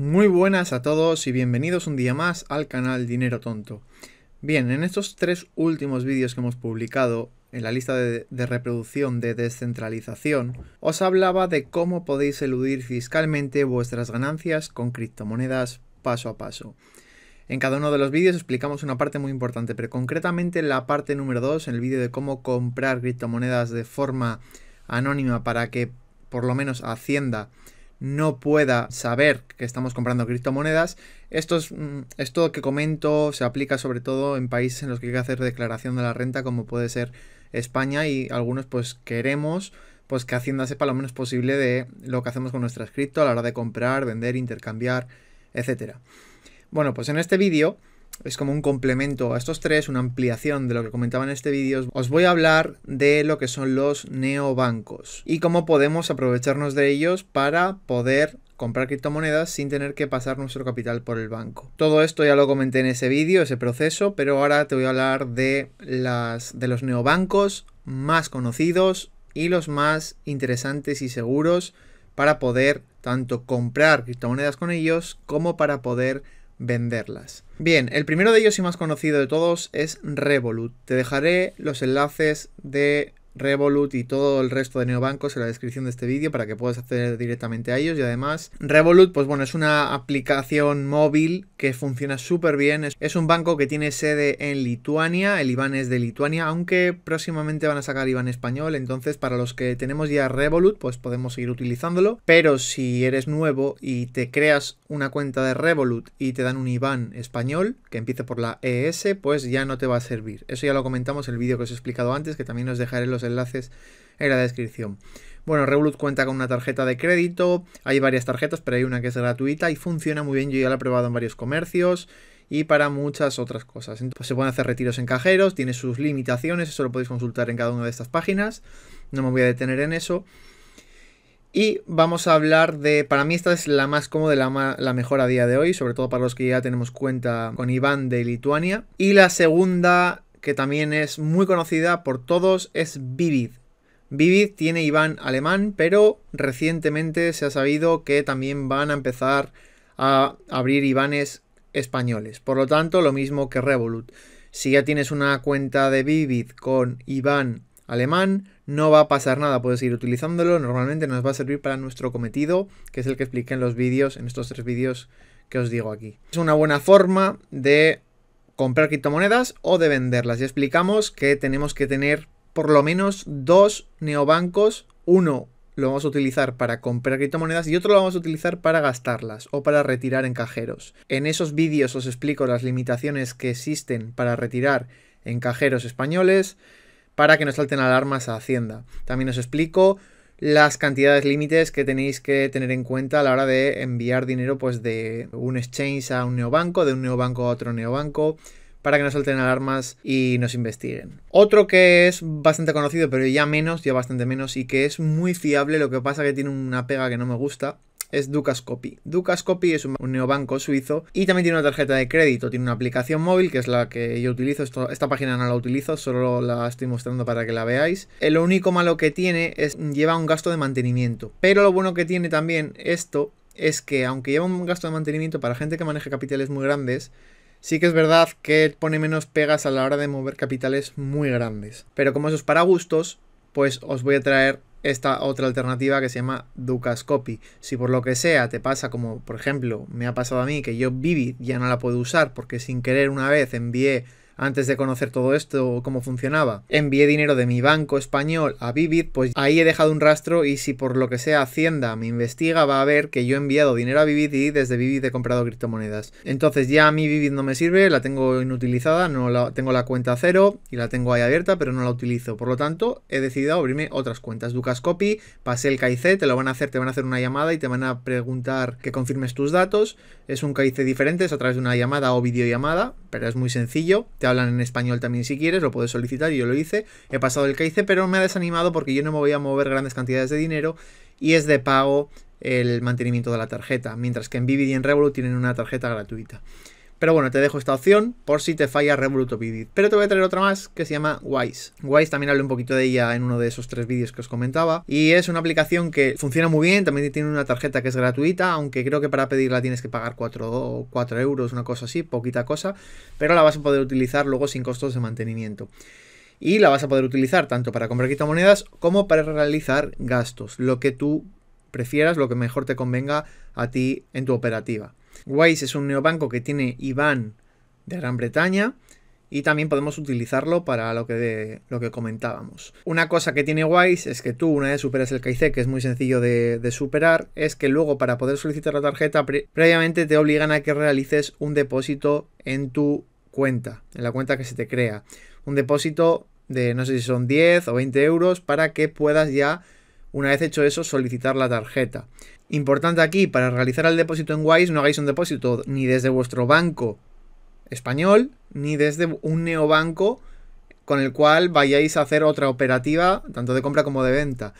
Muy buenas a todos y bienvenidos un día más al canal Dinero Tonto. Bien, en estos tres últimos vídeos que hemos publicado en la lista de, reproducción de descentralización, os hablaba de cómo podéis eludir fiscalmente vuestras ganancias con criptomonedas paso a paso. En cada uno de los vídeos explicamos una parte muy importante, pero concretamente la parte número 2, en el vídeo de cómo comprar criptomonedas de forma anónima para que por lo menos Hacienda no pueda saber que estamos comprando criptomonedas. Esto, es, mm, que comento se aplica sobre todo en países en los que hay que hacer declaración de la renta, como puede ser España, y algunos pues queremos pues que Hacienda sepa lo menos posible de lo que hacemos con nuestras cripto a la hora de comprar, vender, intercambiar, etc. Bueno, pues en este vídeo es como un complemento a estos tres, una ampliación de lo que comentaba en este vídeo, os voy a hablar de lo que son los neobancos y cómo podemos aprovecharnos de ellos para poder comprar criptomonedas sin tener que pasar nuestro capital por el banco. Todo esto ya lo comenté en ese vídeo, ese proceso, pero ahora te voy a hablar de, las, de los neobancos más conocidos y los más interesantes y seguros para poder tanto comprar criptomonedas con ellos como para poder venderlas. Bien, el primero de ellos y más conocido de todos es Revolut. Te dejaré los enlaces de Revolut y todo el resto de neobancos en la descripción de este vídeo para que puedas acceder directamente a ellos y además Revolut pues bueno es una aplicación móvil que funciona súper bien es, un banco que tiene sede en Lituania el IBAN es de Lituania aunque próximamente van a sacar IBAN español entonces para los que tenemos ya Revolut pues podemos seguir utilizándolo pero si eres nuevo y te creas una cuenta de Revolut y te dan un IBAN español que empiece por la ES pues ya no te va a servir eso ya lo comentamos en el vídeo que os he explicado antes que también os dejaré los enlaces en la descripción. Bueno, Revolut cuenta con una tarjeta de crédito, hay varias tarjetas, pero hay una que es gratuita y funciona muy bien, yo ya la he probado en varios comercios y para muchas otras cosas. se pueden hacer retiros en cajeros, tiene sus limitaciones, eso lo podéis consultar en cada una de estas páginas, no me voy a detener en eso. Y vamos a hablar de, para mí esta es la más cómoda, la, la mejor a día de hoy, sobre todo para los que ya tenemos cuenta con Iván de Lituania. Y la segunda que también es muy conocida por todos es Vivid. Vivid tiene Iván alemán, pero recientemente se ha sabido que también van a empezar a abrir Ivanes españoles. Por lo tanto, lo mismo que Revolut. Si ya tienes una cuenta de Vivid con Iván alemán, no va a pasar nada, puedes ir utilizándolo. Normalmente nos va a servir para nuestro cometido, que es el que expliqué en los vídeos, en estos tres vídeos que os digo aquí. Es una buena forma de comprar criptomonedas o de venderlas. Y explicamos que tenemos que tener por lo menos dos neobancos. Uno lo vamos a utilizar para comprar criptomonedas y otro lo vamos a utilizar para gastarlas o para retirar en cajeros. En esos vídeos os explico las limitaciones que existen para retirar en cajeros españoles para que no salten alarmas a Hacienda. También os explico las cantidades límites que tenéis que tener en cuenta a la hora de enviar dinero pues de un exchange a un neobanco, de un neobanco a otro neobanco para que no salten alarmas y nos investiguen. Otro que es bastante conocido, pero ya menos, ya bastante menos, y que es muy fiable, lo que pasa que tiene una pega que no me gusta, es Ducas Copy. es un, neobanco suizo y también tiene una tarjeta de crédito, tiene una aplicación móvil que es la que yo utilizo, esta página no la utilizo, solo la estoy mostrando para que la veáis. El eh, lo único malo que tiene es lleva un gasto de mantenimiento, pero lo bueno que tiene también esto es que aunque lleva un gasto de mantenimiento para gente que maneja capitales muy grandes, Sí que es verdad que pone menos pegas a la hora de mover capitales muy grandes. Pero como eso es para gustos, pues os voy a traer esta otra alternativa que se llama Ducascopy. Si por lo que sea te pasa como por ejemplo me ha pasado a mí que yo Vivid ya no la puedo usar porque sin querer una vez envié antes de conocer todo esto, cómo funcionaba, envié dinero de mi banco español a Vivid, pues ahí he dejado un rastro y si por lo que sea Hacienda me investiga va a ver que yo he enviado dinero a Vivid y desde Vivid he comprado criptomonedas. Entonces ya a mi Vivid no me sirve, la tengo inutilizada, no la, tengo la cuenta cero y la tengo ahí abierta, pero no la utilizo. Por lo tanto, he decidido abrirme otras cuentas. Ducas Copy, el KIC, te lo van a hacer, te van a hacer una llamada y te van a preguntar que confirmes tus datos. Es un KIC diferente, es a través de una llamada o videollamada, pero es muy sencillo. Te hablan en español también si quieres, lo puedes solicitar y yo lo hice. He pasado el que hice, pero me ha desanimado porque yo no me voy a mover grandes cantidades de dinero y es de pago el mantenimiento de la tarjeta, mientras que en Vivid y en Revolut tienen una tarjeta gratuita. Pero bueno, te dejo esta opción por si te falla Revolut o Pero te voy a traer otra más que se llama Wise. Wise también hablé un poquito de ella en uno de esos tres vídeos que os comentaba. Y es una aplicación que funciona muy bien, también tiene una tarjeta que es gratuita, aunque creo que para pedirla tienes que pagar 4, 4 euros, una cosa así, poquita cosa. Pero la vas a poder utilizar luego sin costos de mantenimiento y la vas a poder utilizar tanto para comprar criptomonedas como para realizar gastos, lo que tú prefieras, lo que mejor te convenga a ti en tu operativa. Wise es un neobanco que tiene Iván de Gran Bretaña y también podemos utilizarlo para lo que, de, lo que comentábamos. Una cosa que tiene Wise es que tú una vez superas el KIC, que es muy sencillo de, superar, es que luego para poder solicitar la tarjeta previamente te obligan a que realices un depósito en tu cuenta, en la cuenta que se te crea. Un depósito de no sé si son 10 o 20 euros para que puedas ya una vez hecho eso, solicitar la tarjeta. Importante aquí, para realizar el depósito en Wise no hagáis un depósito ni desde vuestro banco español, ni desde un neobanco con el cual vayáis a hacer otra operativa, tanto de compra como de venta.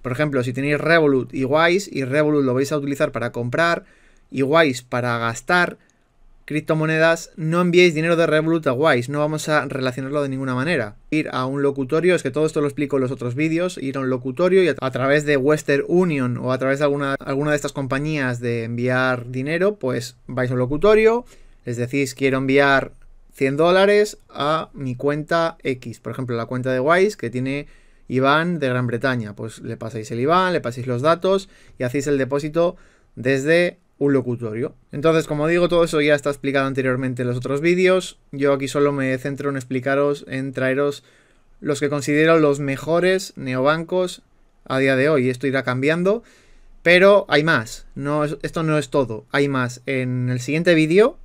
Por ejemplo, si tenéis Revolut y Wise, y Revolut lo vais a utilizar para comprar y Wise para gastar, criptomonedas, no enviéis dinero de Revolut a Wise, no vamos a relacionarlo de ninguna manera. Ir a un locutorio, es que todo esto lo explico en los otros vídeos, ir a un locutorio y a través de Western Union o a través de alguna, alguna de estas compañías de enviar dinero, pues vais a un locutorio, les decís quiero enviar 100 dólares a mi cuenta X, por ejemplo la cuenta de Wise que tiene Iván de Gran Bretaña, pues le pasáis el Iván, le pasáis los datos y hacéis el depósito desde un locutorio. Entonces, como digo, todo eso ya está explicado anteriormente en los otros vídeos. Yo aquí solo me centro en explicaros, en traeros los que considero los mejores neobancos a día de hoy. Esto irá cambiando, pero hay más. No, esto no es todo, hay más. En el siguiente vídeo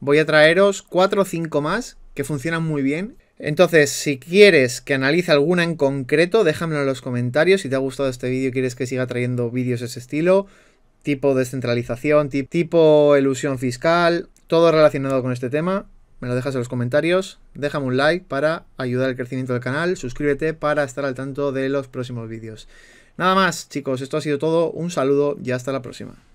voy a traeros 4 o 5 más que funcionan muy bien. Entonces, si quieres que analice alguna en concreto, déjamelo en los comentarios. Si te ha gustado este vídeo quieres que siga trayendo vídeos de ese estilo tipo descentralización, tipo elusión fiscal, todo relacionado con este tema. Me lo dejas en los comentarios, déjame un like para ayudar al crecimiento del canal, suscríbete para estar al tanto de los próximos vídeos. Nada más, chicos, esto ha sido todo, un saludo y hasta la próxima.